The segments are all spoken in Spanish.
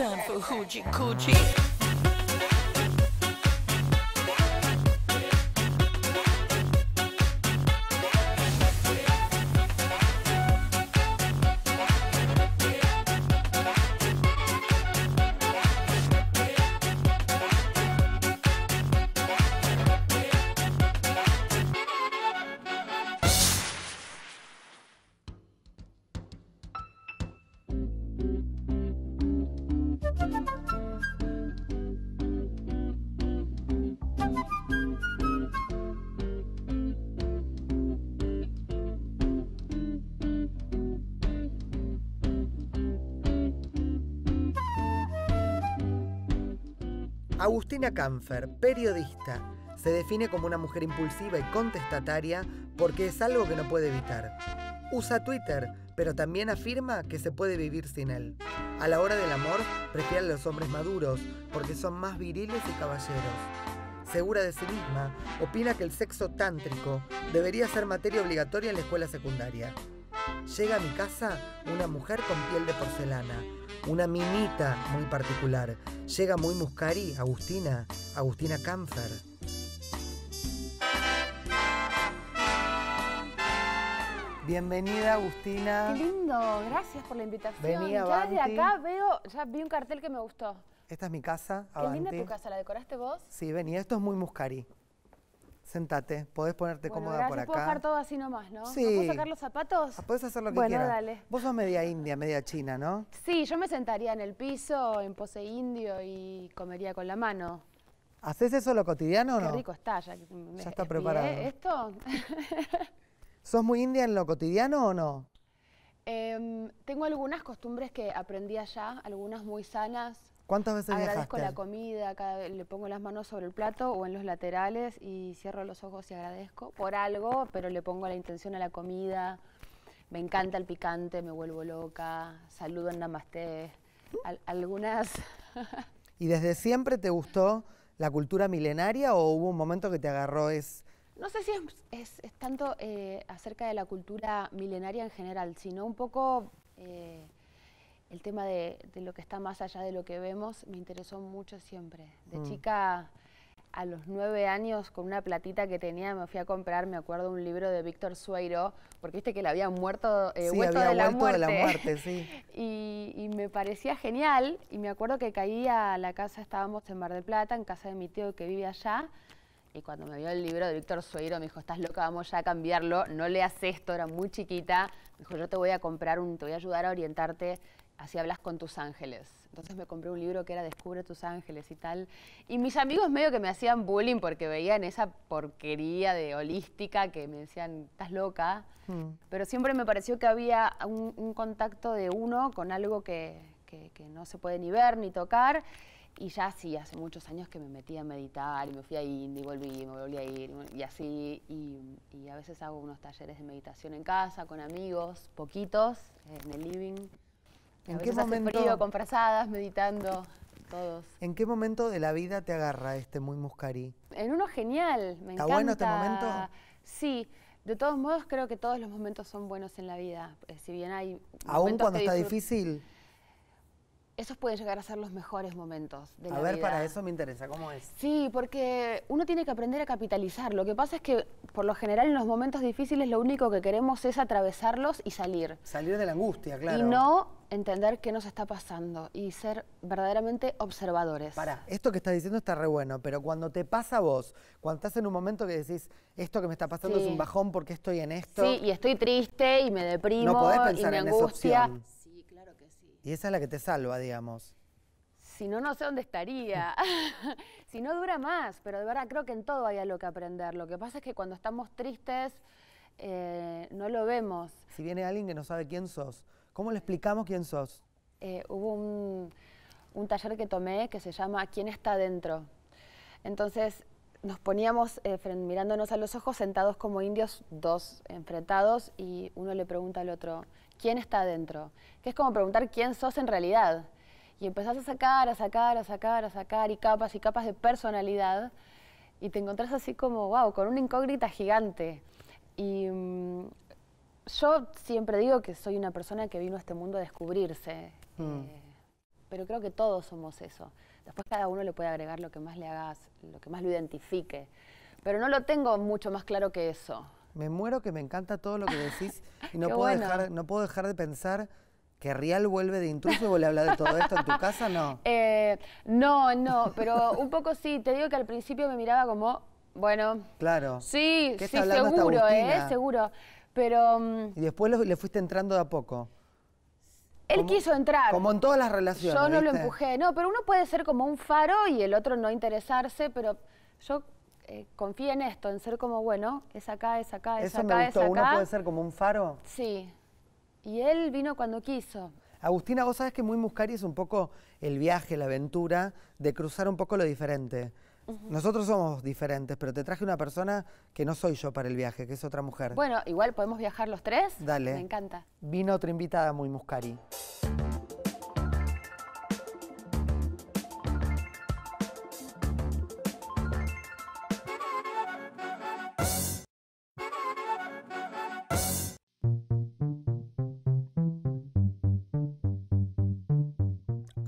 time for hoochie coochie. Justina Canfer, periodista, se define como una mujer impulsiva y contestataria porque es algo que no puede evitar. Usa Twitter, pero también afirma que se puede vivir sin él. A la hora del amor, prefiere a los hombres maduros porque son más viriles y caballeros. Segura de sí misma, opina que el sexo tántrico debería ser materia obligatoria en la escuela secundaria. Llega a mi casa una mujer con piel de porcelana, una minita muy particular. Llega muy Muscari, Agustina, Agustina Camfer. Bienvenida, Agustina. Qué lindo, gracias por la invitación. Vení, ya de acá veo, ya vi un cartel que me gustó. Esta es mi casa, Qué lindo, linda tu casa, ¿la decoraste vos? Sí, vení, esto es muy Muscari. Sentate, podés ponerte cómoda por acá. puedo dejar todo así nomás, ¿no? Sí. ¿No sacar los zapatos? Ah, Puedes hacer lo que quieras. Bueno, dale. Vos sos media india, media china, ¿no? Sí, yo me sentaría en el piso, en pose indio y comería con la mano. ¿Haces eso lo cotidiano o no? Qué rico está, ya, me ya está preparado. esto? ¿Sos muy india en lo cotidiano o no? Em, tengo algunas costumbres que aprendí allá, algunas muy sanas, ¿Cuántas veces Agradezco la comida, cada le pongo las manos sobre el plato o en los laterales y cierro los ojos y agradezco por algo, pero le pongo la intención a la comida. Me encanta el picante, me vuelvo loca, saludo en Namaste. algunas... ¿Y desde siempre te gustó la cultura milenaria o hubo un momento que te agarró es... No sé si es, tanto eh, acerca de la cultura milenaria en general, sino un poco... Eh, el tema de, lo que está más allá de lo que vemos me interesó mucho siempre. De mm. chica, a los nueve años, con una platita que tenía, me fui a comprar, me acuerdo, un libro de Víctor Sueiro, porque viste que le había muerto, eh, de, la muerte. Sí. y, me parecía genial, y me acuerdo que caía a la casa, estábamos en Mar del Plata, en casa de mi tío que vive allá, y cuando me vio el libro de Víctor Sueiro, me dijo, estás loca, vamos ya a cambiarlo, no leas esto, era muy chiquita. Me dijo, yo te voy a comprar un, te voy a ayudar a orientarte así hablas con tus ángeles. Entonces me compré un libro que era Descubre tus ángeles y tal. Y mis amigos medio que me hacían bullying porque veían esa porquería de holística que me decían, estás loca. Hmm. Pero siempre me pareció que había un, contacto de uno con algo que, que, no se puede ni ver ni tocar. Y ya sí, hace muchos años que me metí a meditar y me fui a Indy, y volví, me volví a ir y así. Y, y a veces hago unos talleres de meditación en casa con amigos, poquitos, en el living. ¿En qué momento? Frío, con frazadas, meditando, todos. ¿En qué momento de la vida te agarra este muy muscarí? En uno genial, me encanta. ¿Está bueno este momento? Sí. De todos modos, creo que todos los momentos son buenos en la vida. Eh, si bien hay. Aún cuando está difícil esos pueden llegar a ser los mejores momentos de a ver, para eso me interesa, ¿cómo es? Sí, porque uno tiene que aprender a capitalizar. Lo que pasa es que, por lo general, en los momentos difíciles lo único que queremos es atravesarlos y salir. Salir de la angustia, claro. Y no entender qué nos está pasando y ser verdaderamente observadores. Para, esto que estás diciendo está re bueno, pero cuando te pasa a vos, cuando estás en un momento que decís, esto que me está pasando es un bajón porque estoy en esto. Sí, y estoy triste y me deprimo pensar y me angustia. Y esa es la que te salva, digamos. Si no, no sé dónde estaría. si no, dura más. Pero de verdad creo que en todo hay algo que aprender. Lo que pasa es que cuando estamos tristes, eh, no lo vemos. Si viene alguien que no sabe quién sos, ¿cómo le explicamos quién sos? Eh, hubo un, taller que tomé que se llama ¿Quién está dentro? Entonces nos poníamos eh, mirándonos a los ojos, sentados como indios, dos enfrentados, y uno le pregunta al otro, quién está adentro, que es como preguntar quién sos en realidad. Y empezás a sacar, a sacar, a sacar, a sacar, y capas y capas de personalidad, y te encontrás así como, wow, con una incógnita gigante. Y mm, yo siempre digo que soy una persona que vino a este mundo a descubrirse, hmm. eh, pero creo que todos somos eso. Después cada uno le puede agregar lo que más le hagas, lo que más lo identifique. Pero no lo tengo mucho más claro que eso. Me muero que me encanta todo lo que decís y no, puedo, dejar, no puedo dejar de pensar ¿Que Rial vuelve de intruso y vuelve le hablar de todo esto en tu casa? No. Eh, no, no, pero un poco sí. Te digo que al principio me miraba como, bueno. Claro. Sí, sí, seguro, ¿eh? Seguro. Pero. Mm, y después le fuiste entrando de a poco. Él quiso entrar. Como en todas las relaciones. Yo no lo empujé, no, pero uno puede ser como un faro y el otro no interesarse, pero yo eh, confía en esto, en ser como, bueno, es acá, es acá, es acá, me gustó. ¿Uno puede ser como un faro? Sí. Y él vino cuando quiso. Agustina, vos sabés que Muy Muscari es un poco el viaje, la aventura de cruzar un poco lo diferente. Nosotros somos diferentes, pero te traje una persona que no soy yo para el viaje, que es otra mujer. Bueno, igual podemos viajar los tres. Dale. Me encanta. Vino otra invitada muy Muscari.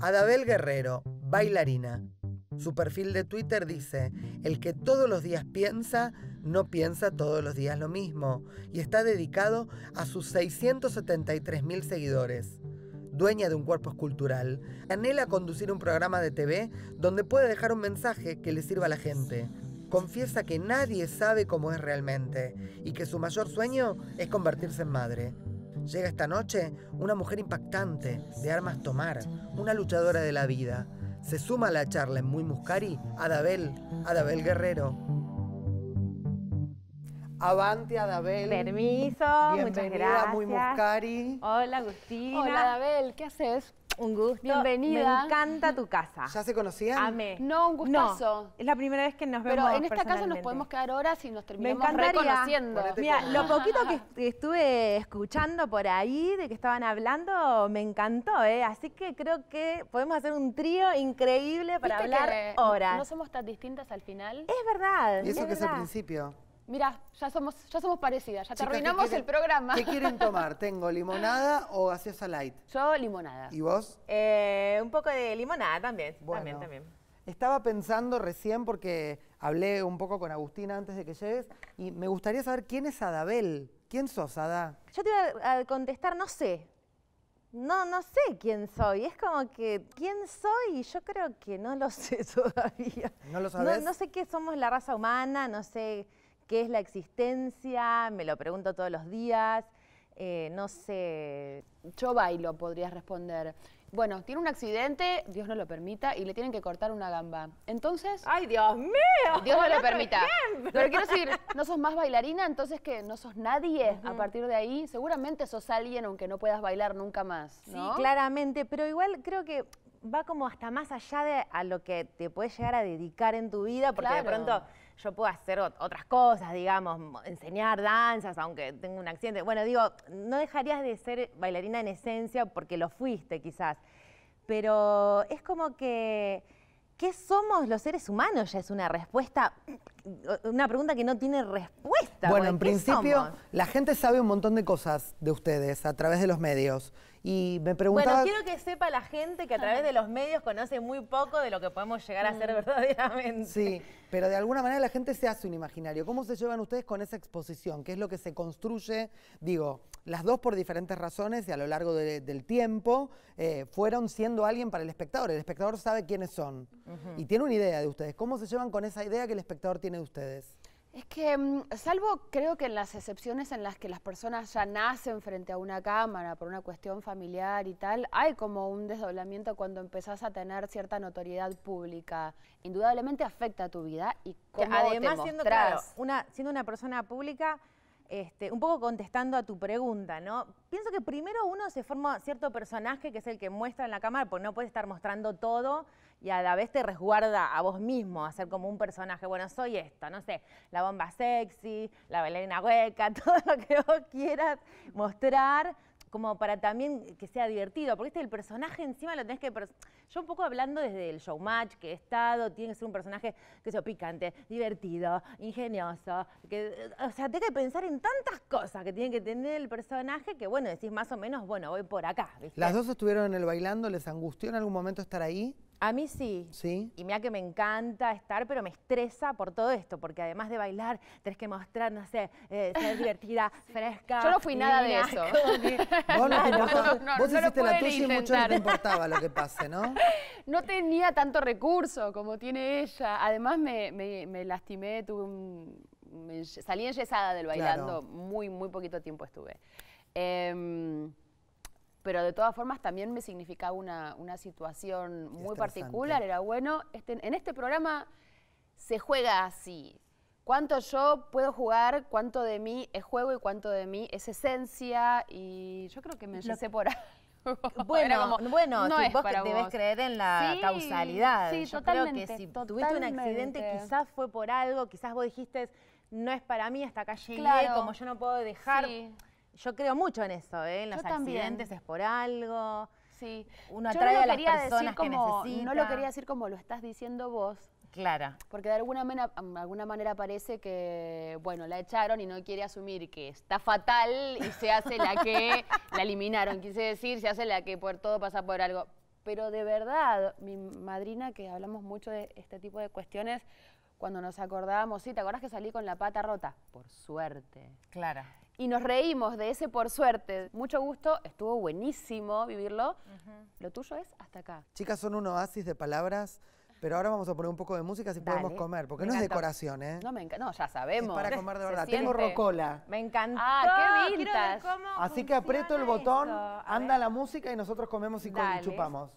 Adabel Guerrero, bailarina. Su perfil de Twitter dice, el que todos los días piensa, no piensa todos los días lo mismo, y está dedicado a sus 673.000 seguidores. Dueña de un cuerpo escultural, anhela conducir un programa de TV donde pueda dejar un mensaje que le sirva a la gente. Confiesa que nadie sabe cómo es realmente y que su mayor sueño es convertirse en madre. Llega esta noche una mujer impactante, de armas tomar, una luchadora de la vida. Se suma a la charla en Muy Muscari Adabel, Adabel Guerrero. Avante, Adabel. Permiso, Bienvenida muchas gracias. A Muy Muscari. Hola, Agustina. Hola, Adabel, ¿qué haces? Un gusto. Bienvenida. Me encanta tu casa. ¿Ya se conocían? Amé. No, un gustazo. es la primera vez que nos vemos Pero en esta casa nos podemos quedar horas y nos terminamos Me reconociendo. Mira, lo poquito que estuve escuchando por ahí de que estaban hablando, me encantó, ¿eh? Así que creo que podemos hacer un trío increíble para hablar horas. No somos tan distintas al final. Es verdad. Y eso que es el principio. Mirá, ya somos, ya somos parecidas, ya terminamos el programa. ¿Qué quieren tomar? ¿Tengo limonada o gaseosa light? Yo limonada. ¿Y vos? Eh, un poco de limonada también, Estaba pensando recién, porque hablé un poco con Agustina antes de que llegues, y me gustaría saber quién es Adabel. ¿Quién sos, Ada? Yo te iba a contestar, no sé. No, no sé quién soy. Es como que, ¿quién soy? y Yo creo que no lo sé todavía. ¿No lo sabes? no sé qué somos la raza humana, no sé ¿Qué es la existencia? Me lo pregunto todos los días. Eh, no sé. Yo bailo, podrías responder. Bueno, tiene un accidente, Dios no lo permita, y le tienen que cortar una gamba. Entonces... ¡Ay, Dios mío! Dios no lo permita. Pero quiero decir, no sos más bailarina, entonces que no sos nadie a partir de ahí. Seguramente sos alguien, aunque no puedas bailar nunca más, Sí, claramente, pero igual creo que va como hasta más allá de a lo que te puedes llegar a dedicar en tu vida, porque de pronto yo puedo hacer otras cosas, digamos, enseñar danzas, aunque tengo un accidente. Bueno, digo, no dejarías de ser bailarina en esencia porque lo fuiste quizás, pero es como que... ¿Qué somos los seres humanos? Ya es una respuesta una pregunta que no tiene respuesta. Bueno, en principio, la gente sabe un montón de cosas de ustedes a través de los medios. Y me preguntaba... Bueno, quiero que sepa la gente que a través de los medios conoce muy poco de lo que podemos llegar a ser mm. verdaderamente. Sí, pero de alguna manera la gente se hace un imaginario. ¿Cómo se llevan ustedes con esa exposición? ¿Qué es lo que se construye? Digo, las dos por diferentes razones y a lo largo del tiempo eh, fueron siendo alguien para el espectador. El espectador sabe quiénes son y tiene una idea de ustedes. ¿Cómo se llevan con esa idea que el espectador tiene de ustedes? Es que, mm, salvo creo que en las excepciones en las que las personas ya nacen frente a una cámara por una cuestión familiar y tal, hay como un desdoblamiento cuando empezás a tener cierta notoriedad pública. Indudablemente afecta a tu vida y cómo además, siendo, una, siendo una persona pública, este, un poco contestando a tu pregunta, ¿no? Pienso que primero uno se forma cierto personaje que es el que muestra en la cámara, porque no puede estar mostrando todo y a la vez te resguarda a vos mismo, hacer como un personaje, bueno, soy esto, no sé, la bomba sexy, la bailarina hueca, todo lo que vos quieras mostrar, como para también que sea divertido, porque este, el personaje encima lo tenés que yo un poco hablando desde el showmatch que he estado, tiene que ser un personaje que sea picante, divertido, ingenioso, que, o sea, tiene que pensar en tantas cosas que tiene que tener el personaje que, bueno, decís más o menos, bueno, voy por acá. Las dos estuvieron en el bailando, ¿les angustió en algún momento estar ahí? A mí sí. Sí. Y mira que me encanta estar, pero me estresa por todo esto, porque además de bailar, tenés que mostrar, no sé, eh, ser divertida, fresca. Yo no fui nada de eso. Vos, no, hiciste la tuya y mucho no te importaba lo que pase, ¿no? No tenía tanto recurso como tiene ella. Además me, lastimé, tuve un, salí enyesada del bailando. Muy, muy poquito tiempo estuve. Eh, pero de todas formas también me significaba una, una situación muy particular. Era bueno, este, en este programa se juega así. Cuánto yo puedo jugar, cuánto de mí es juego y cuánto de mí es esencia. Y yo creo que me sé por ahí. Bueno, bueno debes creer en la causalidad. Sí, yo creo que si tuviste un accidente, quizás fue por algo, quizás vos dijiste, no es para mí, hasta acá llegué, como yo no puedo dejar. Yo creo mucho en eso, ¿eh? En los accidentes es por algo. Sí. Uno atrae no a las personas como, que necesita. No lo quería decir como lo estás diciendo vos. Clara. Porque de alguna manera, alguna manera parece que, bueno, la echaron y no quiere asumir que está fatal y se hace la que la eliminaron. Quise decir, se hace la que por todo pasa por algo. Pero de verdad, mi madrina, que hablamos mucho de este tipo de cuestiones, cuando nos acordábamos, sí, ¿te acordás que salí con la pata rota? Por suerte. Clara y nos reímos de ese por suerte. Mucho gusto, estuvo buenísimo vivirlo. Lo tuyo es hasta acá. Chicas, son un oasis de palabras. Pero ahora vamos a poner un poco de música si podemos comer, porque no es decoración, ¿eh? No, me no, ya sabemos. Es para comer de verdad. Tengo rocola. Me encanta Ah, qué vintage. Así que aprieto el botón, anda la música y nosotros comemos y chupamos.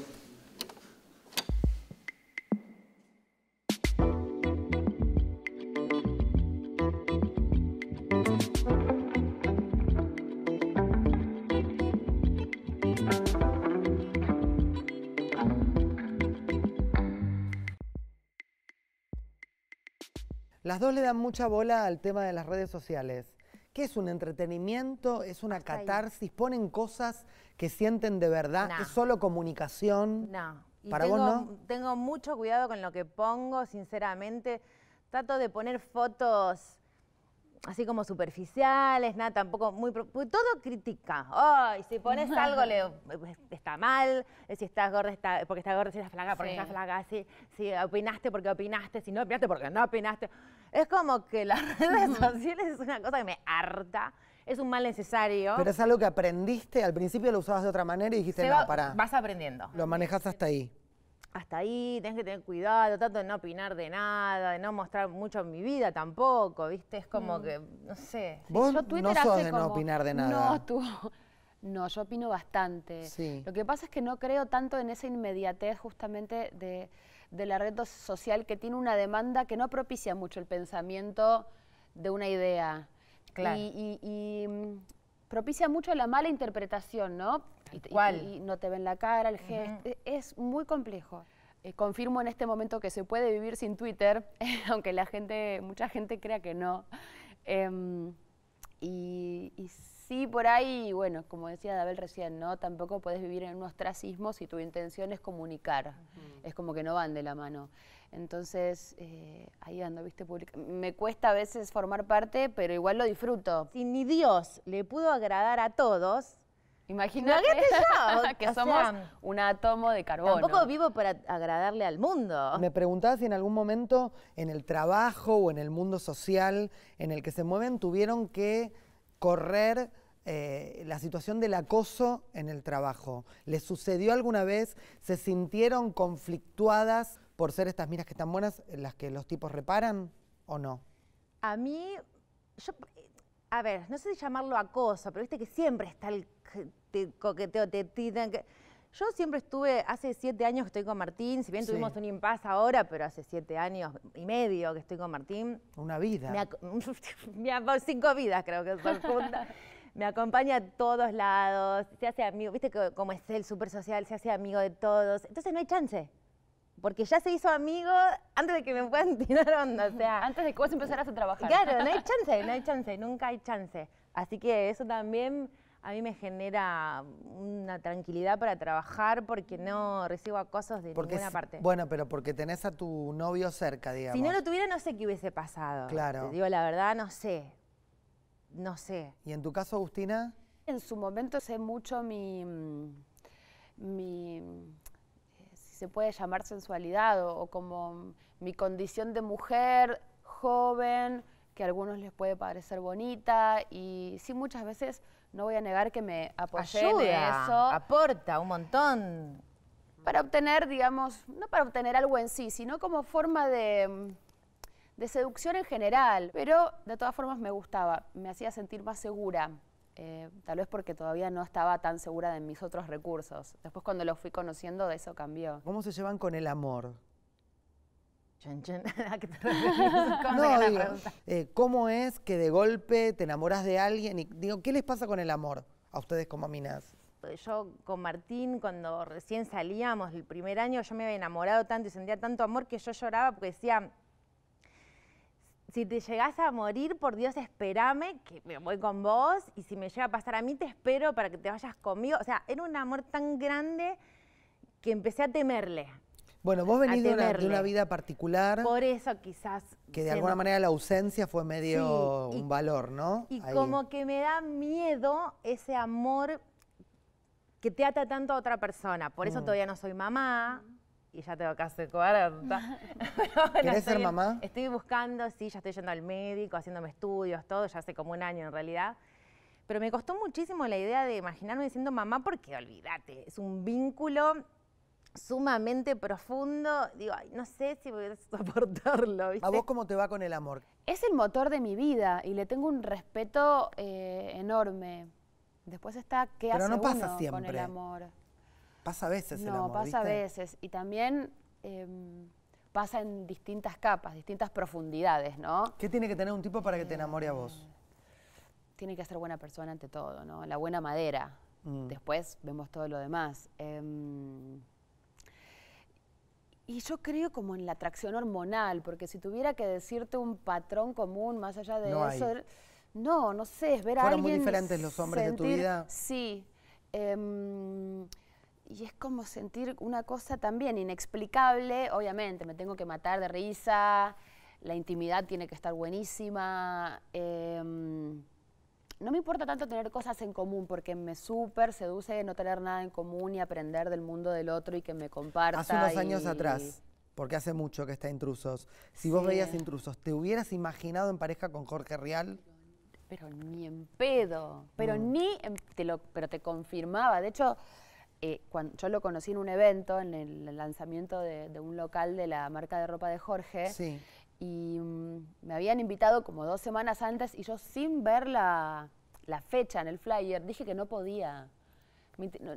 Las dos le dan mucha bola al tema de las redes sociales. ¿Qué es un entretenimiento? ¿Es una catarsis? ¿Ponen cosas que sienten de verdad? ¿Es solo comunicación? No. ¿Para tengo, vos no? Tengo mucho cuidado con lo que pongo, sinceramente. Trato de poner fotos así como superficiales, nada, tampoco muy... Todo critica. Ay, si pones algo le, está mal, si estás gorda, porque estás gorda, si estás flaca, porque estás flaca, si, si opinaste porque opinaste, si no opinaste porque no opinaste. Es como que las redes sociales es una cosa que me harta. Es un mal necesario. Pero es algo que aprendiste, al principio lo usabas de otra manera y dijiste, no, pará. Vas aprendiendo. Lo manejas hasta ahí. Hasta ahí, tenés que tener cuidado, tanto de no opinar de nada, de no mostrar mucho mi vida tampoco, ¿viste? Es como mm. que, no sé. Vos no sos de no opinar de nada. No, tú. No, yo opino bastante. Lo que pasa es que no creo tanto en esa inmediatez justamente de de la red social que tiene una demanda que no propicia mucho el pensamiento de una idea. Y, mm, propicia mucho la mala interpretación, ¿no? Y, y, no te ven la cara, el gesto. E, es muy complejo. Eh, confirmo en este momento que se puede vivir sin Twitter, aunque la gente, mucha gente crea que no. Em, y, Sí, por ahí, bueno, como decía Abel recién, ¿no? Tampoco puedes vivir en un ostracismo si tu intención es comunicar. Es como que no van de la mano. Entonces, eh, ahí ando, viste, me cuesta a veces formar parte, pero igual lo disfruto. Si ni Dios le pudo agradar a todos, Imagínate que somos un átomo de carbono. Tampoco vivo para agradarle al mundo. Me preguntaba si en algún momento en el trabajo o en el mundo social en el que se mueven tuvieron que correr eh, la situación del acoso en el trabajo. ¿Les sucedió alguna vez? ¿Se sintieron conflictuadas por ser estas miras que están buenas las que los tipos reparan o no? A mí, yo, a ver, no sé si llamarlo acoso, pero viste que siempre está el coqueteo, te tiran... Que yo siempre estuve, hace siete años que estoy con Martín, si bien tuvimos un impasse ahora, pero hace siete años y medio que estoy con Martín. Una vida. Me cinco vidas creo que me acompaña a todos lados, se hace amigo, viste como es el súper social, se hace amigo de todos. Entonces no hay chance porque ya se hizo amigo antes de que me puedan tirar onda, antes de que vos empezaras a trabajar. Claro, no hay chance, no hay chance, nunca hay chance. Así que eso también a mí me genera una tranquilidad para trabajar porque no recibo acosos de ninguna parte. Bueno, pero porque tenés a tu novio cerca, digamos. Si no lo tuviera, no sé qué hubiese pasado. Claro. digo la verdad, no sé. No sé. ¿Y en tu caso, Agustina? En su momento sé mucho mi, mi si se puede llamar sensualidad o como mi condición de mujer joven, que a algunos les puede parecer bonita y sí, muchas veces no voy a negar que me apoyé de eso. aporta un montón. Para obtener, digamos, no para obtener algo en sí, sino como forma de, mm, seducción en general. Pero de todas formas me gustaba, me hacía sentir más segura. Eh, tal vez porque todavía no estaba tan segura de mis otros recursos. Después cuando los fui conociendo, de eso cambió. ¿Cómo se llevan con el amor? ¿cómo es que de golpe te enamoras de alguien? Y digo, ¿qué les pasa con el amor a ustedes como minas? Pues yo con Martín, cuando recién salíamos el primer año, yo me había enamorado tanto y sentía tanto amor que yo lloraba porque decía, si te llegas a morir, por Dios, espérame, que me voy con vos, y si me llega a pasar a mí, te espero para que te vayas conmigo. O sea, era un amor tan grande que empecé a temerle, bueno, vos venís de una, vida particular. Por eso quizás... Que de alguna manera la ausencia fue medio un valor, ¿no? Y como que me da miedo ese amor que te ata tanto a otra persona. Por eso mm. todavía no soy mamá, y ya tengo casi 40. bueno, ser mamá? Estoy buscando, sí, ya estoy yendo al médico, haciéndome estudios, todo, ya hace como un año en realidad. Pero me costó muchísimo la idea de imaginarme siendo mamá porque, olvídate, es un vínculo sumamente profundo, digo, no sé si voy a soportarlo. ¿A vos cómo te va con el amor? Es el motor de mi vida y le tengo un respeto eh, enorme. Después está qué hace no pasa uno con el amor. Pasa a veces el amor. No, pasa a veces. Y también em, pasa en distintas capas, distintas profundidades, ¿no? ¿Qué tiene que tener un tipo para que te eh, enamore a vos? Tiene que ser buena persona ante todo, ¿no? La buena madera. Mm. Después vemos todo lo demás. Em, y yo creo como en la atracción hormonal, porque si tuviera que decirte un patrón común más allá de no eso, no, no sé, es ver a alguien. muy diferentes los hombres de tu vida. Sí. Em, y es como sentir una cosa también inexplicable, obviamente, me tengo que matar de risa, la intimidad tiene que estar buenísima. Em, no me importa tanto tener cosas en común, porque me súper seduce no tener nada en común y aprender del mundo del otro y que me comparta. Hace unos años atrás, porque hace mucho que está Intrusos, si vos veías Intrusos, ¿te hubieras imaginado en pareja con Jorge Real? Pero ni en pedo, pero ni, te lo, pero te confirmaba. De hecho, eh, cuando, yo lo conocí en un evento, en el lanzamiento de, de, un local de la marca de ropa de Jorge. Sí y mm, me habían invitado como dos semanas antes y yo sin ver la, fecha en el flyer dije que no podía. no,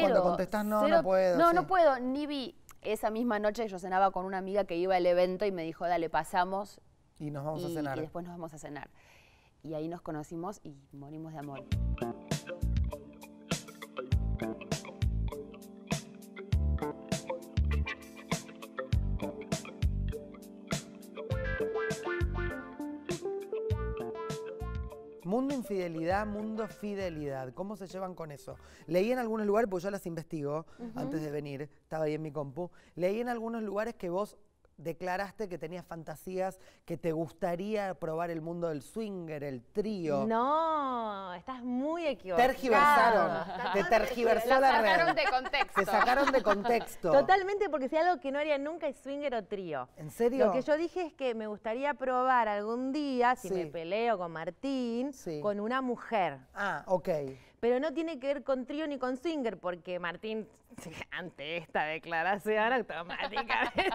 cuando contestás no, no puedo. No, no puedo, ni vi. Esa misma noche que yo cenaba con una amiga que iba al evento y me dijo, dale, pasamos. Y nos vamos a cenar. Y después nos vamos a cenar. Y ahí nos conocimos y morimos de amor. Mundo infidelidad, mundo fidelidad. ¿Cómo se llevan con eso? Leí en algunos lugares, pues yo las investigo antes de venir, estaba ahí en mi compu. Leí en algunos lugares que vos declaraste que tenías fantasías, que te gustaría probar el mundo del swinger, el trío. No, estás muy equivocado. Tergiversaron, te tergiversó la red. Te sacaron de contexto. Te sacaron de contexto. Totalmente, porque si algo que no haría nunca es swinger o trío. ¿En serio? Lo que yo dije es que me gustaría probar algún día, si me peleo con Martín, con una mujer. Ah, ok pero no tiene que ver con trío ni con Singer, porque Martín, ante esta declaración, automáticamente.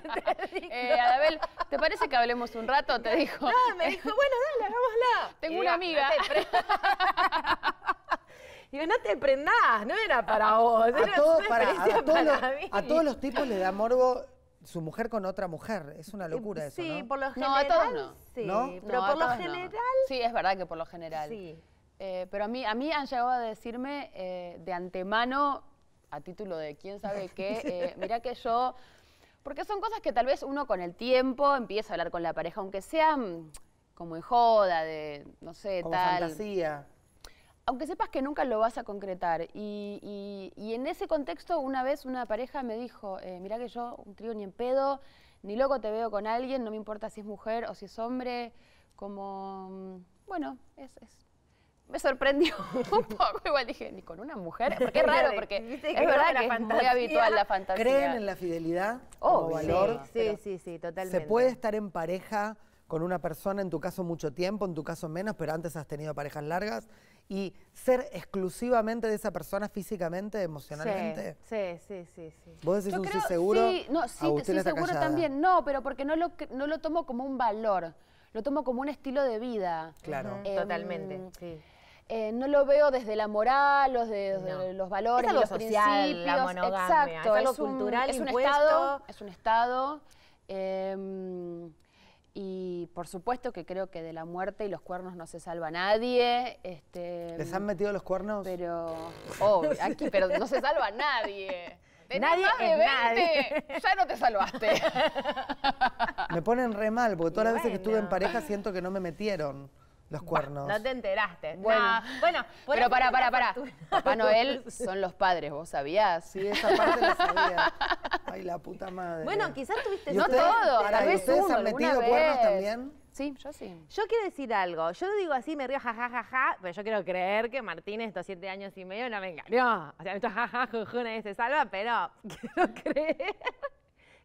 Eh, dijo, eh, Adabel, ¿te parece que hablemos un rato? Te dijo. No, me dijo, bueno, dale, hagámosla. Tengo una amiga. Y Digo, no te prendás, no era para vos. Era a, para, todos los, todos los, tipos le da morbo su mujer con otra mujer. Es una locura eh, eso. Sí, por lo general. No, a todos no. Sí, pero por lo general. Sí, es verdad que por lo general. Sí. Eh, pero a mí, a mí han llegado a decirme eh, de antemano, a título de quién sabe qué, eh, mirá que yo... Porque son cosas que tal vez uno con el tiempo empieza a hablar con la pareja, aunque sea mm, como en joda, de no sé, como tal... fantasía. Aunque sepas que nunca lo vas a concretar. Y, en ese contexto, una vez una pareja me dijo, mirá que yo, un trío ni en pedo, ni loco te veo con alguien, no me importa si es mujer o si es hombre, como... Mm, bueno, es me sorprendió un poco. Igual dije, ni con una mujer. Porque es raro, porque es verdad que es muy habitual la fantasía. ¿Creen en la fidelidad oh, valor? Sí, sí, sí, totalmente. ¿Se puede estar en pareja con una persona, en tu caso mucho tiempo, en tu caso menos, pero antes has tenido parejas largas? Y ser exclusivamente de esa persona físicamente, emocionalmente. Sí, sí, sí, sí. ¿Vos decís un sí seguro? Sí, no, sí, sí seguro también. No, pero porque no lo, no lo tomo como un valor. Lo tomo como un estilo de vida. Claro. Em, totalmente, sí. Eh, no lo veo desde la moral, los de, los valores, es social, La monogamia, Exacto, es, un, cultural, es un estado, es un estado. Em, y por supuesto que creo que de la muerte y los cuernos no se salva nadie. Este, ¿Les han metido los cuernos? Pero, oh, aquí, pero no se salva nadie. nadie más ya no te salvaste. Me ponen re mal, porque todas las veces que estuve en pareja siento que no me metieron. Los cuernos. no te enteraste. Bueno, bueno pero para, para, para. Papá Noel son los padres, ¿vos sabías? Sí, esa parte la sabía. Ay, la puta madre. Bueno, quizás tuviste... No todo, a vez ¿Ustedes han metido cuernos también? Sí, yo sí. Yo quiero decir algo. Yo digo así, me río jajaja, ja, ja, ja, pero yo quiero creer que Martín estos siete años y medio no me engañó. O sea, esto jajaja, nadie se salva, pero quiero creer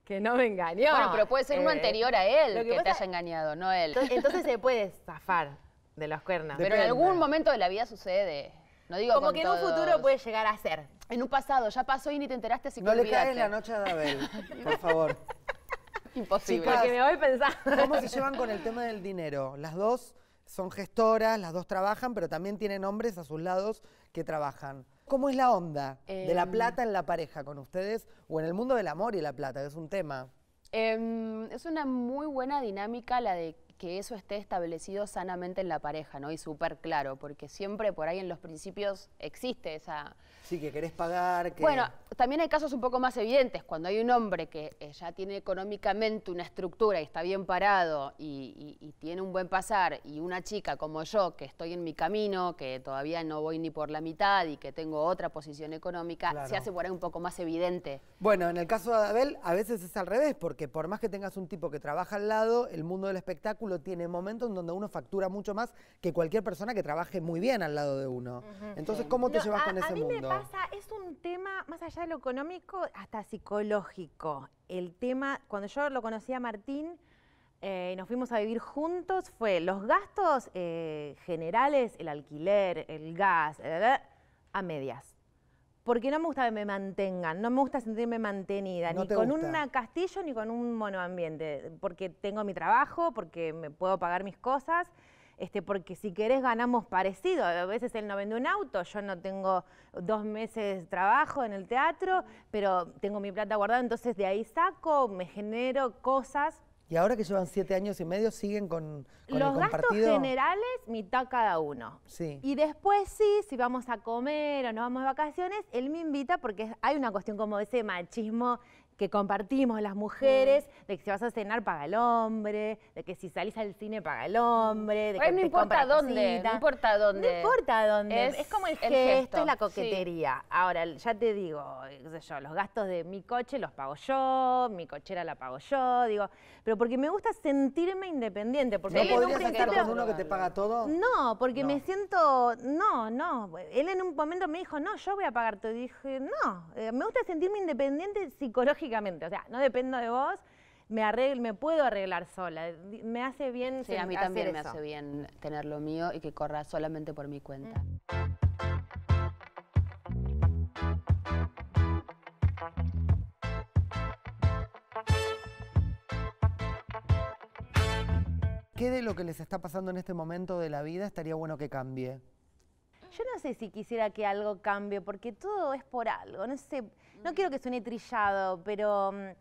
que no me engañó. Bueno, pero puede ser uno eh, anterior a él que, te haya engañado, no él. Entonces, entonces se puede zafar de las cuernas. Pero en algún momento de la vida sucede. No digo Como que en un futuro puede llegar a ser. En un pasado, ya pasó y ni te enteraste, si No le cae la noche a Abel, por favor. Imposible. Porque me voy pensando. ¿Cómo se llevan con el tema del dinero? Las dos son gestoras, las dos trabajan, pero también tienen hombres a sus lados que trabajan. ¿Cómo es la onda de la em. plata en la pareja con ustedes o en el mundo del amor y la plata, es un tema? Em, es una muy buena dinámica la de que eso esté establecido sanamente en la pareja, ¿no? Y súper claro, porque siempre por ahí en los principios existe esa... Sí, que querés pagar, que... Bueno, también hay casos un poco más evidentes, cuando hay un hombre que eh, ya tiene económicamente una estructura y está bien parado y, tiene un buen pasar, y una chica como yo, que estoy en mi camino, que todavía no voy ni por la mitad y que tengo otra posición económica, se hace por ahí un poco más evidente. Bueno, en el caso de Abel, a veces es al revés, porque por más que tengas un tipo que trabaja al lado, el mundo del espectáculo tiene momentos en donde uno factura mucho más que cualquier persona que trabaje muy bien al lado de uno. Entonces, ¿cómo te llevas con ese mundo? A mí me pasa, es un tema más allá lo económico, hasta psicológico. El tema, cuando yo lo conocí a Martín, eh, y nos fuimos a vivir juntos, fue los gastos eh, generales, el alquiler, el gas, eh, a medias. Porque no me gusta que me mantengan, no me gusta sentirme mantenida, ni con un castillo ni con un monoambiente, porque tengo mi trabajo, porque me puedo pagar mis cosas este, porque si querés ganamos parecido. A veces él no vende un auto, yo no tengo dos meses de trabajo en el teatro, pero tengo mi plata guardada, entonces de ahí saco, me genero cosas y ahora que llevan siete años y medio, siguen con, los gastos generales, mitad cada uno. Sí. Y después sí, si vamos a comer o no vamos de vacaciones, él me invita porque hay una cuestión como ese machismo que compartimos las mujeres, mm. de que si vas a cenar paga el hombre, de que si salís al cine paga el hombre, de que no importa dónde, no importa dónde. No importa dónde. Es, como el, gesto, es la coquetería. Ahora, ya te digo, yo, los gastos de mi coche los pago yo, mi cochera la pago yo, digo, pero porque me gusta sentirme independiente. Porque ¿No podrías estar con uno que te paga todo? No, porque me siento, no, no. Él en un momento me dijo, no, yo voy a pagar todo. dije, no, eh, me gusta sentirme independiente psicológicamente o sea, no dependo de vos, me arreglo, me puedo arreglar sola. Me hace bien. Sí, a mí también me hace bien tener lo mío y que corra solamente por mi cuenta. ¿Qué de lo que les está pasando en este momento de la vida estaría bueno que cambie? Yo no sé si quisiera que algo cambie, porque todo es por algo. No sé, no mm. quiero que suene trillado, pero mm,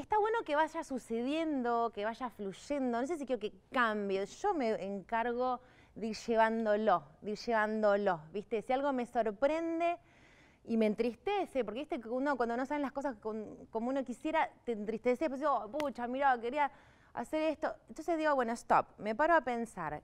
está bueno que vaya sucediendo, que vaya fluyendo. No sé si quiero que cambie. Yo me encargo de llevándolo, de ir llevándolo. ¿Viste? Si algo me sorprende y me entristece, porque viste que uno cuando no saben las cosas como uno quisiera, te entristece, pues digo, oh, pucha, mira, quería hacer esto. Entonces digo, bueno, stop, me paro a pensar,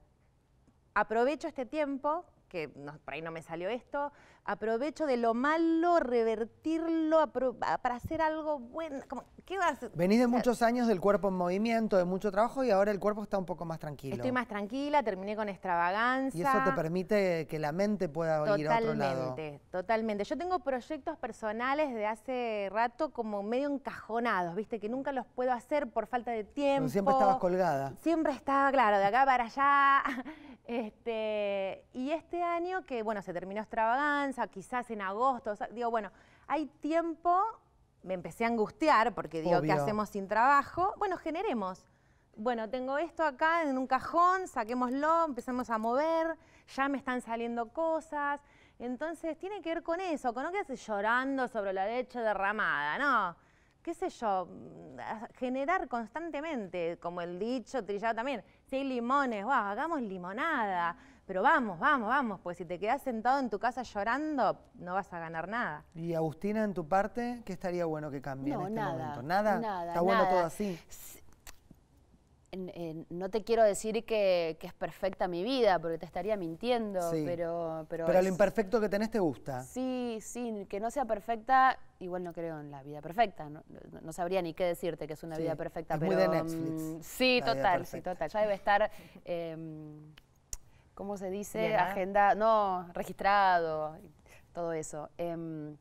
aprovecho este tiempo, que no, por ahí no me salió esto, aprovecho de lo malo, revertirlo ah, para hacer algo bueno. Como, ¿Qué vas a hacer? Venís de muchos años del cuerpo en movimiento, de mucho trabajo y ahora el cuerpo está un poco más tranquilo. Estoy más tranquila, terminé con extravaganza. Y eso te permite que la mente pueda ir a otro lado. Totalmente, totalmente. Yo tengo proyectos personales de hace rato como medio encajonados, ¿viste? Que nunca los puedo hacer por falta de tiempo. siempre estabas colgada. Siempre estaba, claro, de acá para allá. Este, y este año que, bueno, se terminó extravaganza, quizás en agosto. digo, bueno, hay tiempo, me empecé a angustiar porque digo, ¿qué hacemos sin trabajo? Bueno, generemos. Bueno, tengo esto acá en un cajón, saquémoslo, empecemos a mover, ya me están saliendo cosas. Entonces tiene que ver con eso, con no quedarse llorando sobre la leche derramada, ¿no? qué sé yo, mm, generar constantemente, como el dicho trillado también, si limones, wow, hagamos limonada, pero vamos, vamos, vamos, pues si te quedas sentado en tu casa llorando, no vas a ganar nada. Y Agustina, en tu parte, ¿qué estaría bueno que cambie en este nada, momento? Nada, nada está bueno todo así. no te quiero decir que, es perfecta mi vida, porque te estaría mintiendo, pero... Pero, lo imperfecto que tenés te gusta. Sí, sí, que no sea perfecta igual no creo en la vida perfecta, no, sabría ni qué decirte que es una vida perfecta, mm, sí, total, sí, total. Ya debe estar... Em, ¿Cómo se dice? ¿ah? Agenda, no, registrado, todo eso. Em,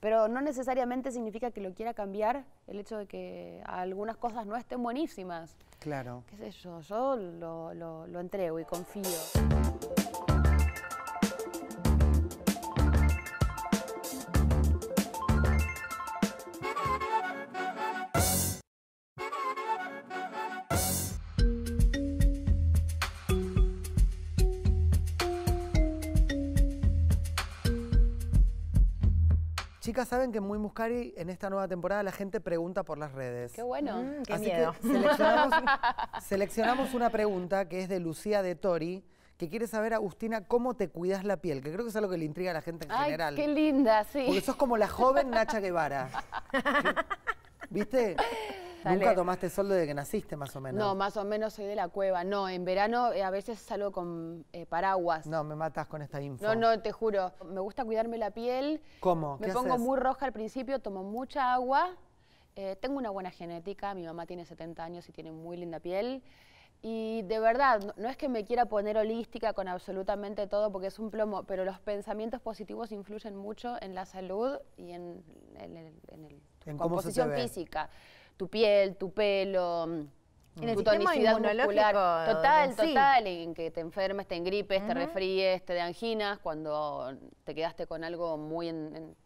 pero no necesariamente significa que lo quiera cambiar el hecho de que algunas cosas no estén buenísimas. Claro. ¿Qué sé yo? Yo lo, lo, lo entrego y confío. Chicas, saben que en Muy Muscari, en esta nueva temporada, la gente pregunta por las redes. Qué bueno. Mm, qué miedo. seleccionamos, una pregunta que es de Lucía de Tori, que quiere saber, Agustina, cómo te cuidas la piel, que creo que es algo que le intriga a la gente en general. Qué linda, sí. Porque sos como la joven Nacha Guevara. ¿Viste? ¿Nunca tomaste sol desde que naciste, más o menos? No, más o menos soy de la cueva. No, en verano eh, a veces salgo con eh, paraguas. No, me matas con esta info. No, no, te juro. Me gusta cuidarme la piel. ¿Cómo? Me pongo muy roja al principio, tomo mucha agua. Eh, tengo una buena genética, mi mamá tiene 70 años y tiene muy linda piel. Y de verdad, no, es que me quiera poner holística con absolutamente todo porque es un plomo, pero los pensamientos positivos influyen mucho en la salud y en, en, el, composición física tu piel, tu pelo. Mm, en tu tonicidad Total, total, en que te enfermes, te engripes, te refríes, te de anginas, cuando te quedaste con algo muy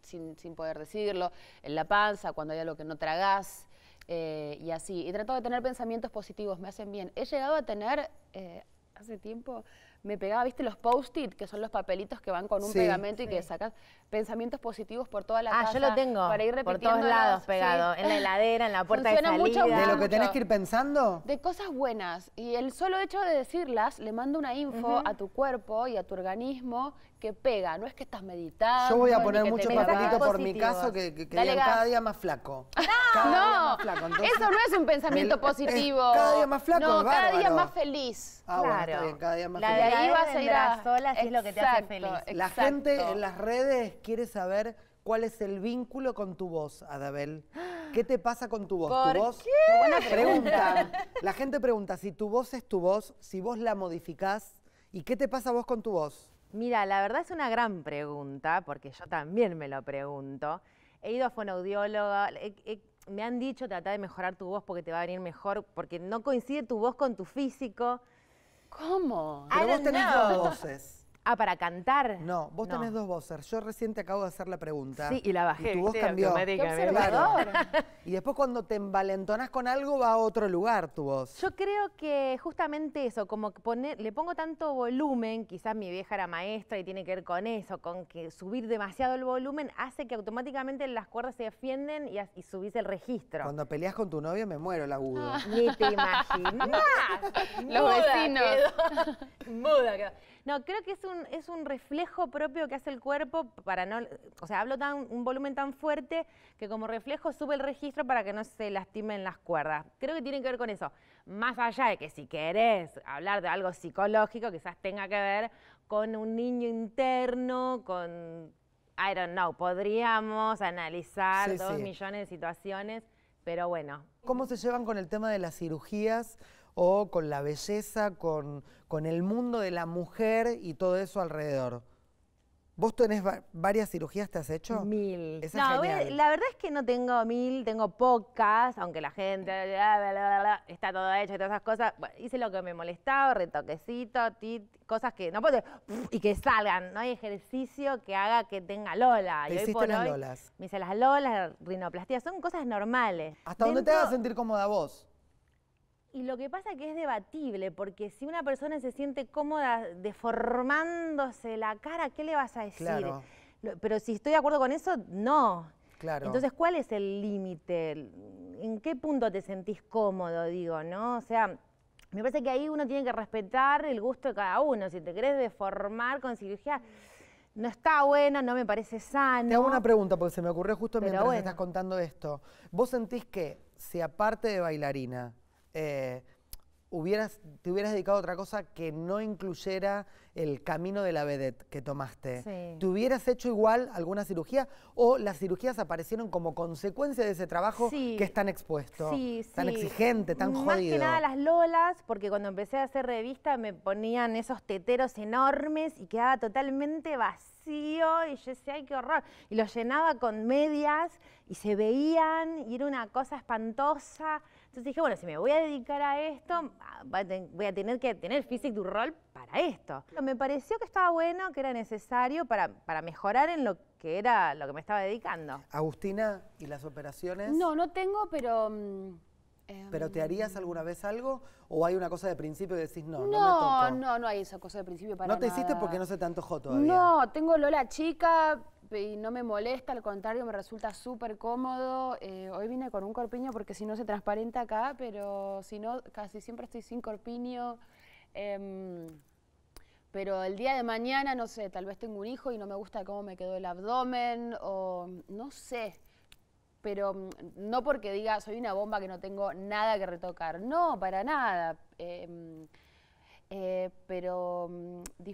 sin, sin, poder decirlo, en la panza, cuando hay algo que no tragas eh, y así. Y trato de tener pensamientos positivos, me hacen bien. He llegado a tener, eh, hace tiempo, me pegaba, viste, los post-it, que son los papelitos que van con un pegamento y que sacas pensamientos positivos por toda la ah, Ah, yo lo tengo. Para ir repitiendo. Por todos lados pegado, en la heladera, en la puerta de salida. Mucho, ¿De lo que tenés que ir pensando? De cosas buenas. Y el solo hecho de decirlas le mando una info a tu cuerpo y a tu organismo que pega, no es que estás meditando. Yo voy a poner mucho papelito por mi caso que, que, cada día más flaco. No, eso no es un pensamiento positivo. cada día más flaco. No, cada día más feliz. claro. cada día más la ahí vas a ir a sola si es lo que te hace feliz. La gente en las redes quiere saber cuál es el vínculo con tu voz, Adabel. ¿Qué te pasa con tu voz? ¿Tu voz? Qué? La gente pregunta si tu voz es tu voz, si vos la modificás. ¿Y qué te pasa vos con tu voz? Mira, la verdad es una gran pregunta, porque yo también me lo pregunto. He ido a fonoaudióloga, me han dicho trata de mejorar tu voz porque te va a venir mejor, porque no coincide tu voz con tu físico. ¿Cómo? Pero vos tenés dos voces. Ah, para cantar. No, vos tenés dos voces. Yo recién te acabo de hacer la pregunta. Sí, y la bajé. Y tu voz cambió. y después cuando te envalentonás con algo va a otro lugar tu voz. Yo creo que justamente eso, como poner, le pongo tanto volumen, quizás mi vieja era maestra y tiene que ver con eso, con que subir demasiado el volumen hace que automáticamente las cuerdas se defienden y, subís el registro. Cuando peleas con tu novio me muero el agudo. Ni te imaginas. Los vecinos. Muda quedó. No, creo que es un, reflejo propio que hace el cuerpo para no, o sea, hablo tan, un volumen tan fuerte que como reflejo sube el registro para que no se lastimen las cuerdas. Creo que tiene que ver con eso. Más allá de que si querés hablar de algo psicológico, quizás tenga que ver con un niño interno, con, I don't know, podríamos analizar dos millones de situaciones, pero bueno. ¿Cómo se llevan con el tema de las cirugías? o con la belleza, con, el mundo de la mujer y todo eso alrededor. ¿Vos tenés varias cirugías, te has hecho? Mil. no, la verdad es que no tengo mil, tengo pocas, aunque la gente está todo hecho y todas esas cosas. hice lo que me molestaba, retoquecito, cosas que no puedo y que salgan. No hay ejercicio que haga que tenga Lola. Te las lolas. Me hice las Lolas, la rinoplastía, son cosas normales. ¿Hasta dónde te vas a sentir cómoda vos? Y lo que pasa es que es debatible, porque si una persona se siente cómoda deformándose la cara, ¿qué le vas a decir? Pero si estoy de acuerdo con eso, no. Claro. Entonces, ¿cuál es el límite? ¿En qué punto te sentís cómodo, digo, no? O sea, me parece que ahí uno tiene que respetar el gusto de cada uno. Si te querés deformar con cirugía, no está bueno, no me parece sano. Te hago una pregunta, porque se me ocurrió justo mientras me estás contando esto. ¿Vos sentís que si aparte de bailarina eh, hubieras, te hubieras dedicado a otra cosa que no incluyera el camino de la vedette que tomaste. ¿Te hubieras hecho igual alguna cirugía o las cirugías aparecieron como consecuencia de ese trabajo que es tan expuesto, tan exigente, tan jodido? Más que nada las lolas, porque cuando empecé a hacer revista me ponían esos teteros enormes y quedaba totalmente vacío y yo decía, ay, qué horror. Y lo llenaba con medias y se veían y era una cosa espantosa. Entonces dije, bueno, si me voy a dedicar a esto, voy a tener que tener físico du Rol para esto. Me pareció que estaba bueno, que era necesario para, para mejorar en lo que era lo que me estaba dedicando. Agustina, ¿y las operaciones? No, no tengo, pero... Mm, ¿Pero te em, harías alguna vez algo? ¿O hay una cosa de principio que decís, no, no, no me No, no hay esa cosa de principio para No te hiciste porque no se te antojó todavía. No, tengo Lola chica, y no me molesta, al contrario, me resulta súper cómodo. Eh, hoy vine con un corpiño porque si no se transparenta acá, pero si no, casi siempre estoy sin corpiño. Em, pero el día de mañana, no sé, tal vez tengo un hijo y no me gusta cómo me quedó el abdomen o no sé. Pero mm, no porque diga, soy una bomba que no tengo nada que retocar. No, para nada. Em, eh, pero mm,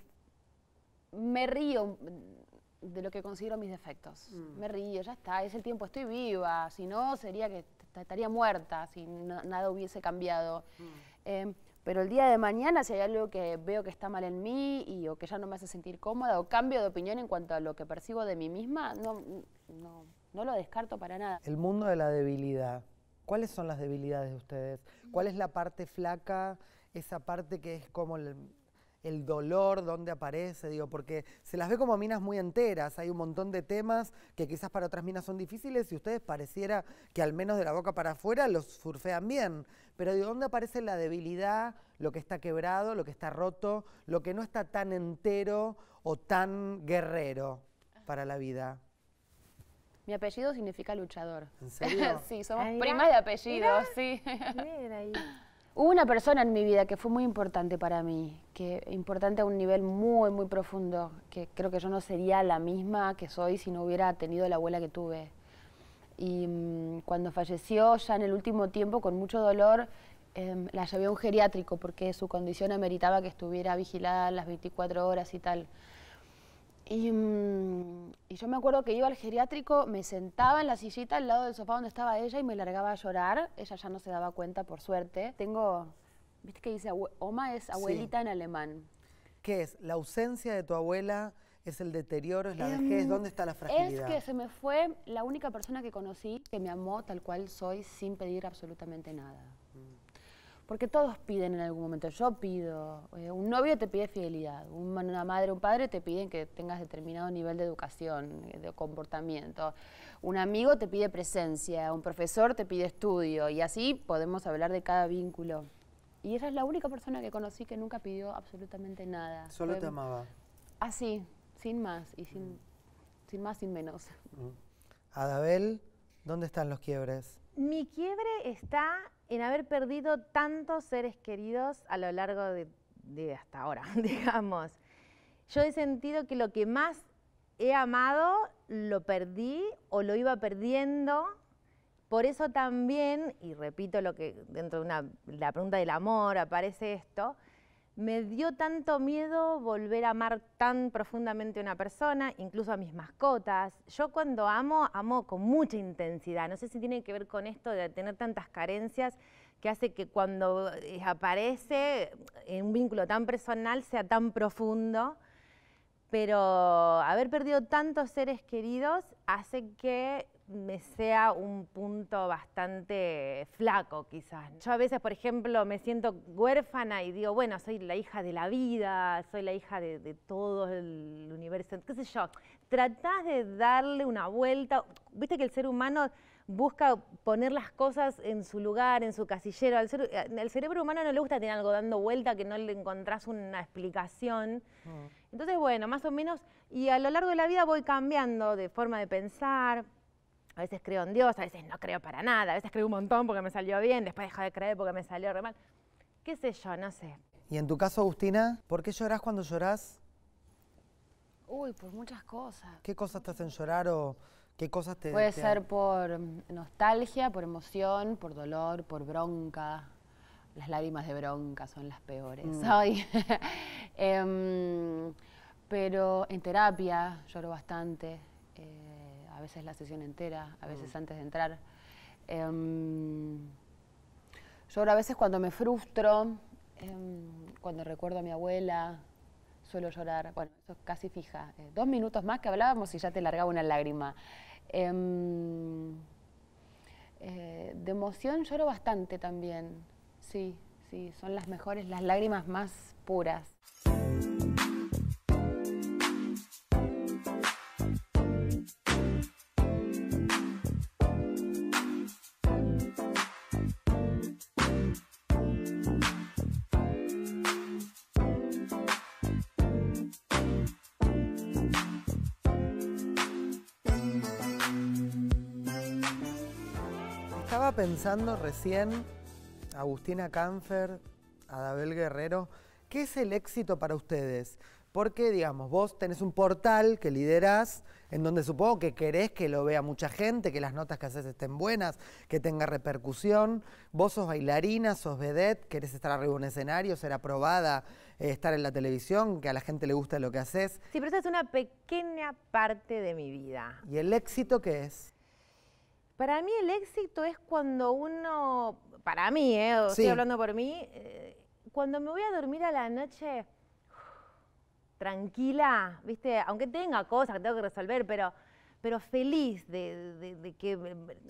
me río mm, de lo que considero mis defectos. Mm. Me río, ya está, es el tiempo, estoy viva, si no sería que estaría muerta si nada hubiese cambiado. Mm. Em, pero el día de mañana, si hay algo que veo que está mal en mí y, o que ya no me hace sentir cómoda o cambio de opinión en cuanto a lo que percibo de mí misma, no, no, no lo descarto para nada. El mundo de la debilidad. ¿Cuáles son las debilidades de ustedes? ¿Cuál es la parte flaca, esa parte que es como el dolor, dónde aparece, digo, porque se las ve como minas muy enteras, hay un montón de temas que quizás para otras minas son difíciles y ustedes pareciera que al menos de la boca para afuera los surfean bien, pero ¿de dónde aparece la debilidad, lo que está quebrado, lo que está roto, lo que no está tan entero o tan guerrero para la vida? Mi apellido significa luchador. ¿En serio? sí, somos primas de apellido, sí. Mira ahí. Hubo una persona en mi vida que fue muy importante para mí, que importante a un nivel muy, muy profundo, que creo que yo no sería la misma que soy si no hubiera tenido la abuela que tuve. Y mm, cuando falleció, ya en el último tiempo, con mucho dolor, em, la llevé a un geriátrico porque su condición ameritaba que estuviera vigilada las 24 horas y tal. Mm, y, yo me acuerdo que iba al geriátrico, me sentaba en la sillita al lado del sofá donde estaba ella y me largaba a llorar. Ella ya no se daba cuenta, por suerte. Tengo, viste que dice, Oma es abuelita en alemán. ¿Qué es? ¿La ausencia de tu abuela? ¿Es el deterioro? ¿Es la em, vejez? ¿Dónde está la fragilidad? Es que se me fue la única persona que conocí que me amó tal cual soy sin pedir absolutamente nada. Porque todos piden en algún momento. Yo pido, eh, un novio te pide fidelidad, una madre, un padre te piden que tengas determinado nivel de educación, eh, de comportamiento. Un amigo te pide presencia, un profesor te pide estudio y así podemos hablar de cada vínculo. Y ella es la única persona que conocí que nunca pidió absolutamente nada. Solo te amaba. Así, ah, sin más y sin, mm. sin más, sin menos. Mm. Adabel, ¿dónde están los quiebres? Mi quiebre está en haber perdido tantos seres queridos a lo largo de, hasta ahora, digamos. Yo he sentido que lo que más he amado lo perdí o lo iba perdiendo. Por eso también, y repito lo que dentro de una, la pregunta del amor aparece esto, me dio tanto miedo volver a amar tan profundamente a una persona, incluso a mis mascotas. Yo cuando amo, amo con mucha intensidad. No sé si tiene que ver con esto de tener tantas carencias que hace que cuando eh, aparece eh, un vínculo tan personal sea tan profundo pero haber perdido tantos seres queridos hace que me sea un punto bastante flaco quizás. Yo a veces, por ejemplo, me siento huérfana y digo, bueno, soy la hija de la vida, soy la hija de, todo el universo, qué sé yo. Tratás de darle una vuelta, viste que el ser humano busca poner las cosas en su lugar, en su casillero. Al, eh, cerebro humano no le gusta tener algo dando vuelta que no le encontrás una explicación. Mm. Entonces, bueno, más o menos, y a lo largo de la vida voy cambiando de forma de pensar, a veces creo en Dios, a veces no creo para nada, a veces creo un montón porque me salió bien, después dejo de creer porque me salió re mal. Qué sé yo, no sé. Y en tu caso, Agustina, ¿por qué lloras cuando lloras? Uy, por pues muchas cosas. ¿Qué cosas te hacen llorar o qué cosas te... Puede ser por nostalgia, por emoción, por dolor, por bronca, las lágrimas de bronca son las peores. Mm. Em, pero en terapia lloro bastante, eh, a veces la sesión entera, a veces mm. antes de entrar. Em, lloro a veces cuando me frustro, em, cuando recuerdo a mi abuela, suelo llorar. Bueno, eso es casi fija. Eh, dos minutos más que hablábamos y ya te largaba una lágrima. Eh, de emoción lloro bastante también. Sí, sí, son las mejores, las lágrimas más puras. Estaba pensando recién Agustina Canfer, Adabel Guerrero, ¿qué es el éxito para ustedes? Porque, digamos, vos tenés un portal que liderás, en donde supongo que querés que lo vea mucha gente, que las notas que haces estén buenas, que tenga repercusión. Vos sos bailarina, sos vedette, querés estar arriba de un escenario, ser aprobada, eh, estar en la televisión, que a la gente le gusta lo que haces. Sí, pero esa es una pequeña parte de mi vida. ¿Y el éxito qué es? Para mí el éxito es cuando uno para mí, ¿eh? estoy hablando por mí, eh, cuando me voy a dormir a la noche tranquila, ¿viste? Aunque tenga cosas que tengo que resolver, pero, pero feliz de, que,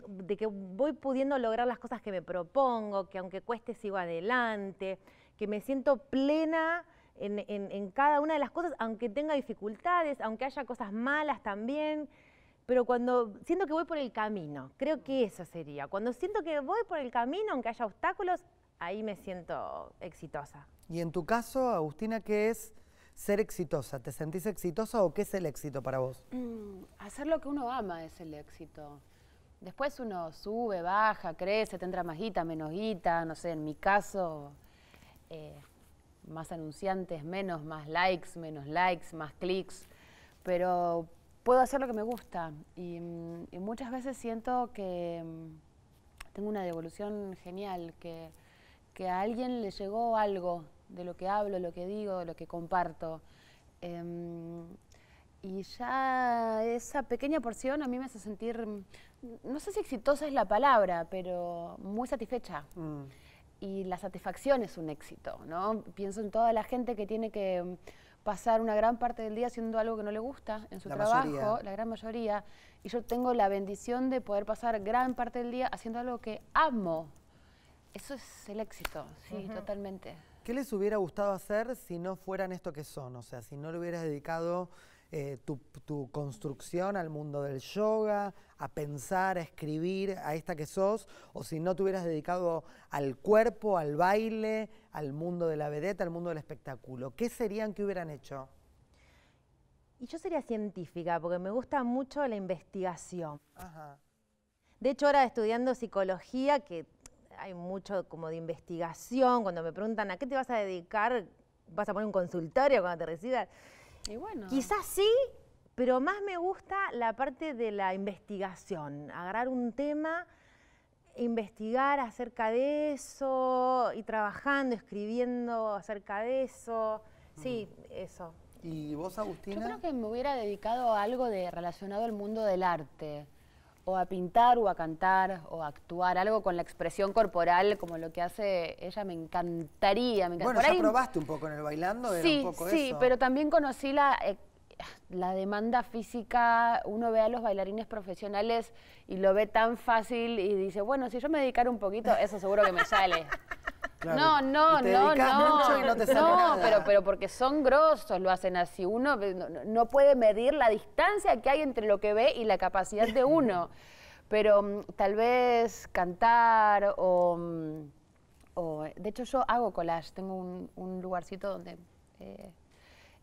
de que voy pudiendo lograr las cosas que me propongo, que aunque cueste sigo adelante, que me siento plena en cada una de las cosas, aunque tenga dificultades, aunque haya cosas malas también pero cuando siento que voy por el camino, creo que eso sería. Cuando siento que voy por el camino, aunque haya obstáculos, ahí me siento exitosa. Y en tu caso, Agustina, ¿qué es ser exitosa? ¿Te sentís exitosa o qué es el éxito para vos? Mm, hacer lo que uno ama es el éxito. Después uno sube, baja, crece, te entra más guita, menos guita, no sé, en mi caso, eh, más anunciantes, menos, más likes, menos likes, más clics. Pero puedo hacer lo que me gusta. Y, mm, muchas veces siento que mm, tengo una devolución genial, que, a alguien le llegó algo de lo que hablo, lo que digo, lo que comparto. Em, y ya esa pequeña porción a mí me hace sentir, mm, no sé si exitosa es la palabra, pero muy satisfecha. Y la satisfacción es un éxito, ¿no? Pienso en toda la gente que tiene que pasar una gran parte del día haciendo algo que no le gusta en su trabajo, la gran mayoría, y yo tengo la bendición de poder pasar gran parte del día haciendo algo que amo. Eso es el éxito, sí, totalmente. ¿Qué les hubiera gustado hacer si no fueran esto que son? O sea, si no le hubieras dedicado eh, tu, construcción al mundo del yoga, a pensar, a escribir, a esta que sos, o si no te hubieras dedicado al cuerpo, al baile, al mundo de la vedeta, al mundo del espectáculo? ¿Qué serían que hubieran hecho? Y yo sería científica, porque me gusta mucho la investigación. De hecho, ahora estudiando psicología, que hay mucho como de investigación, cuando me preguntan a qué te vas a dedicar, vas a poner un consultorio cuando te recibas. Quizás sí, pero más me gusta la parte de la investigación, agarrar un tema, investigar acerca de eso, y trabajando, escribiendo acerca de eso. Sí, eso. ¿Y vos, Agustina? Yo creo que me hubiera dedicado a algo de, relacionado al mundo del arte o a pintar o a cantar o a actuar, algo con la expresión corporal como lo que hace ella me encantaría. Bueno, ya probaste un poco en el bailando, sí, era un poco sí, pero también conocí la, eh, la demanda física, uno ve a los bailarines profesionales y lo ve tan fácil y dice, bueno, si yo me dedicara un poquito, eso seguro que me sale. No, no, no, no. no, Pero, pero porque son grosos, lo hacen así. Uno no puede medir la distancia que hay entre lo que ve y la capacidad de uno. pero mm, tal vez cantar mm, o, De hecho, yo hago collage. Tengo un, un lugarcito donde eh,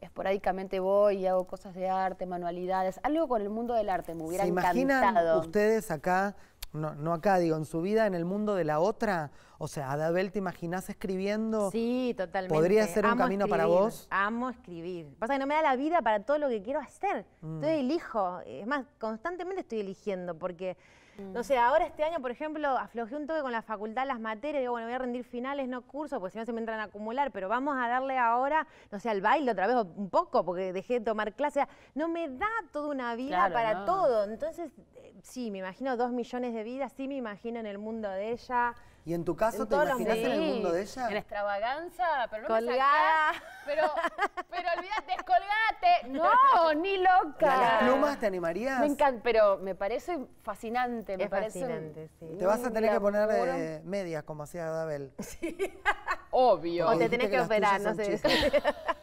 esporádicamente voy y hago cosas de arte, manualidades. Algo con el mundo del arte me hubiera ¿Se imaginan ustedes acá no, no, acá, digo, en su vida, en el mundo de la otra. O sea, Adabel, ¿te imaginas escribiendo? Sí, totalmente. ¿Podría ser un camino para vos? Amo escribir. Pasa que no me da la vida para todo lo que quiero hacer. Mm. Entonces, elijo. Es más, constantemente estoy eligiendo porque Mm. No sé, ahora este año, por ejemplo, aflojé un toque con la facultad las materias, digo, bueno, voy a rendir finales, no cursos, porque si no se me entran a acumular, pero vamos a darle ahora, no sé, al baile otra vez un poco, porque dejé de tomar clases. No me da toda una vida para todo. Entonces, eh, sí, me imagino dos millones de vidas, sí me imagino en el mundo de ella. ¿Y en tu caso te imaginas en el mundo de ella? En extravaganza, pero no Colgada. Me pero, pero olvídate, descolgate. No, ni loca. ¿Y a las plumas te animarías? Me encanta, pero me parece fascinante. Me parece fascinante, sí. Te vas a tener que poner eh, medias, como hacía Abel. Sí. Obvio. O te tenés que, que operar, no sé.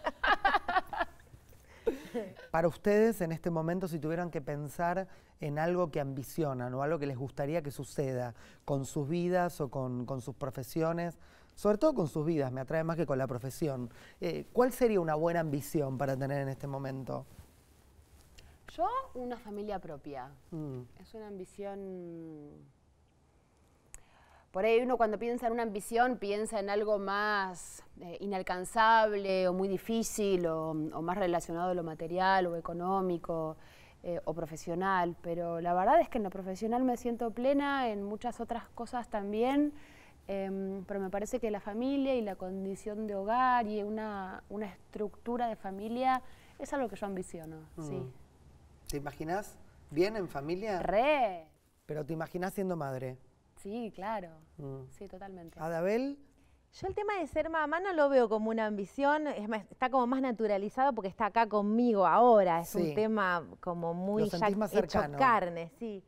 Para ustedes, en este momento, si tuvieran que pensar en algo que ambicionan o algo que les gustaría que suceda con sus vidas o con, sus profesiones, sobre todo con sus vidas, me atrae más que con la profesión, eh, ¿cuál sería una buena ambición para tener en este momento? Yo, una familia propia. Mm. Es una ambición por ahí uno cuando piensa en una ambición piensa en algo más eh, inalcanzable o muy difícil o, más relacionado a lo material o económico eh, o profesional, pero la verdad es que en lo profesional me siento plena, en muchas otras cosas también, em, pero me parece que la familia y la condición de hogar y una, estructura de familia es algo que yo ambiciono. Mm. ¿sí? ¿Te imaginas bien en familia? Re. Pero te imaginas siendo madre. Sí, claro. Mm. Sí, totalmente. ¿Adabel? Yo el tema de ser mamá no lo veo como una ambición, está como más naturalizado porque está acá conmigo ahora, es un tema como muy ya más hecho carne, sí.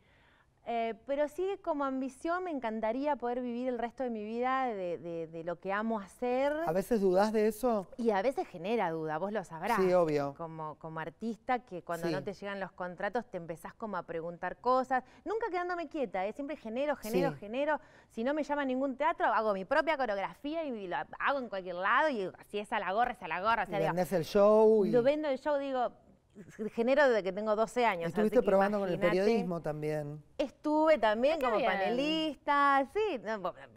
Eh, pero sí, como ambición, me encantaría poder vivir el resto de mi vida de, lo que amo hacer. ¿A veces dudás de eso? Y a veces genera duda, vos lo sabrás. Sí, obvio. Como, como artista, que cuando no te llegan los contratos te empezás como a preguntar cosas. Nunca quedándome quieta, ¿eh? siempre genero, genero, genero. Si no me llama ningún teatro, hago mi propia coreografía y lo hago en cualquier lado. Y si es a la gorra, es a la gorra. O y vendés el show. Y... Lo vendo el show, digo, genero desde que tengo 12 años. Estuviste probando con el periodismo también. Estuve también como panelista, sí,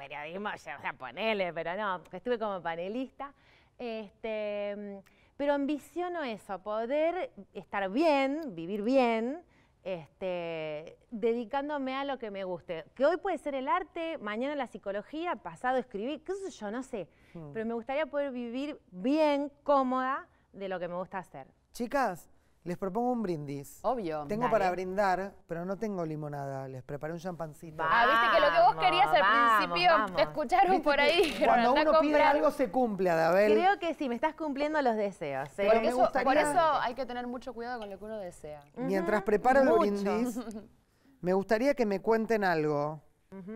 periodismo, o sea, ponele, pero no, estuve como panelista. Este, pero ambiciono eso, poder estar bien, vivir bien, este, dedicándome a lo que me guste. Que hoy puede ser el arte, mañana la psicología, pasado escribir, qué sé yo, no sé. Hmm. Pero me gustaría poder vivir bien, cómoda, de lo que me gusta hacer. Chicas, les propongo un brindis. Obvio. Tengo para brindar, pero no tengo limonada. Les preparé un champancito. ah, viste que lo que vos querías al principio escucharon por ahí. Cuando uno pide algo se cumple, Adabel. Creo que sí, me estás cumpliendo los deseos. ¿eh? Por eso hay que tener mucho cuidado con lo que uno desea. Mientras preparo el brindis, me gustaría que me cuenten algo,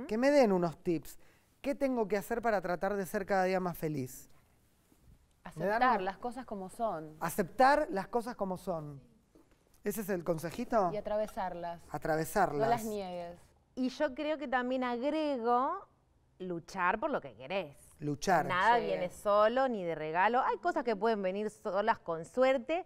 que me den unos tips. ¿Qué tengo que hacer para tratar de ser cada día más feliz? Aceptar las cosas como son. Aceptar las cosas como son. ¿Ese es el consejito? Y atravesarlas. Atravesarlas. No las niegues. Y yo creo que también agrego luchar por lo que querés. Luchar. Nada viene solo ni de regalo. Hay cosas que pueden venir solas con suerte,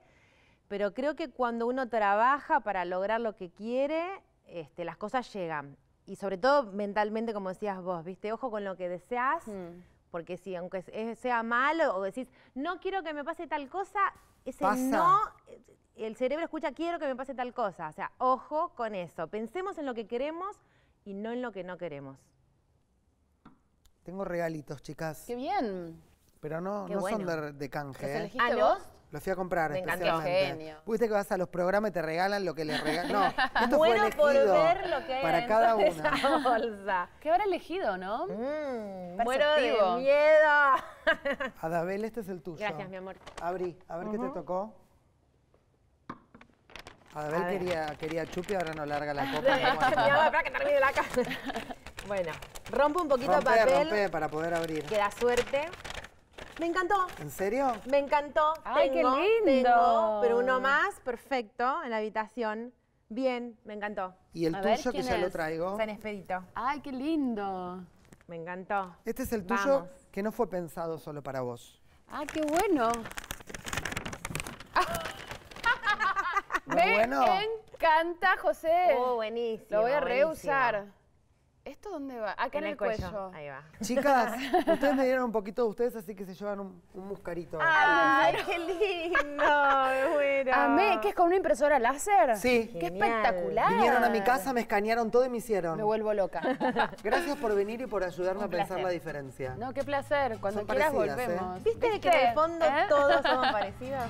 pero creo que cuando uno trabaja para lograr lo que quiere, este, las cosas llegan. Y sobre todo mentalmente, como decías vos, ¿viste? Ojo con lo que deseas. Hmm. Porque si, aunque eh, sea malo o decís, no quiero que me pase tal cosa, ese no, eh, el cerebro escucha, quiero que me pase tal cosa. O sea, ojo con eso. Pensemos en lo que queremos y no en lo que no queremos. Tengo regalitos, chicas. ¡Qué bien! Pero no, no son de, canje. ¿Los ¿eh? Lo fui a comprar Me especialmente. que vas a los programas y te regalan lo que les regalan. No, esto bueno fue elegido por ver lo que hay para cada una. bolsa. Qué habrá elegido, ¿no? Mm, muero de miedo. Adabel, este es el tuyo. Gracias, mi amor. Abrí, a ver qué te tocó. Adabel quería, quería chupi, ahora no larga la copa. que termine la casa. Bueno, rompo un poquito de papel. para poder abrir. Que da suerte. Me encantó. ¿En serio? Me encantó. Ay, qué lindo. pero uno más, perfecto, en la habitación. Bien, me encantó. ¿Y el tuyo que ya lo traigo? San Expedito. Ay, qué lindo. Me encantó. Este es el tuyo que no fue pensado solo para vos. Ah, qué bueno. me encanta, José. Oh, buenísimo. Lo voy a reusar. ¿Esto dónde va? Acá en, el, cuello. Ahí va. Chicas, ustedes me dieron un poquito de ustedes, así que se llevan un, muscarito. ¡Ay, qué lindo! Me Amé, que es con una impresora láser. Sí. ¡Qué espectacular! Vinieron a mi casa, me escanearon todo y me hicieron. Me vuelvo loca. Gracias por venir y por ayudarme a pensar la diferencia. No, qué placer. Cuando volvemos. ¿eh? ¿Viste, que en el fondo ¿Eh? todos somos parecidos?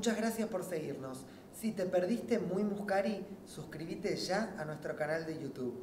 Muchas gracias por seguirnos. Si te perdiste Muy Muscari, suscríbete ya a nuestro canal de YouTube.